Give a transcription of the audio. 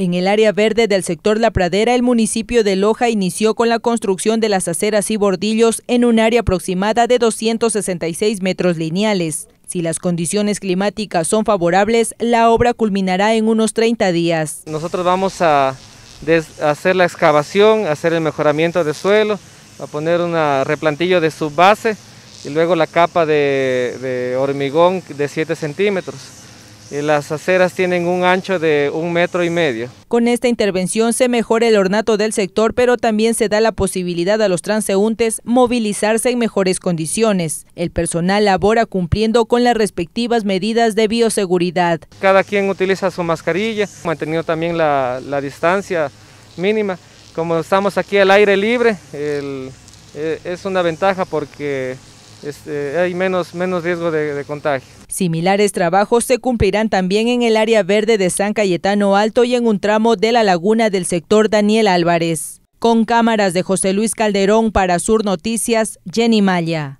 En el área verde del sector La Pradera, el municipio de Loja inició con la construcción de las aceras y bordillos en un área aproximada de 266 metros lineales. Si las condiciones climáticas son favorables, la obra culminará en unos 30 días. Nosotros vamos a hacer la excavación, hacer el mejoramiento de suelo, a poner un replantillo de subbase y luego la capa de, de hormigón de 7 centímetros las aceras tienen un ancho de un metro y medio. Con esta intervención se mejora el ornato del sector, pero también se da la posibilidad a los transeúntes movilizarse en mejores condiciones. El personal labora cumpliendo con las respectivas medidas de bioseguridad. Cada quien utiliza su mascarilla, manteniendo también la, distancia mínima. Como estamos aquí al aire libre, eh, es una ventaja porque este, hay menos, menos riesgo de, de contagio. Similares trabajos se cumplirán también en el área verde de San Cayetano Alto y en un tramo de la laguna del sector Daniel Álvarez. Con cámaras de José Luis Calderón para Sur Noticias, Jenny Maya.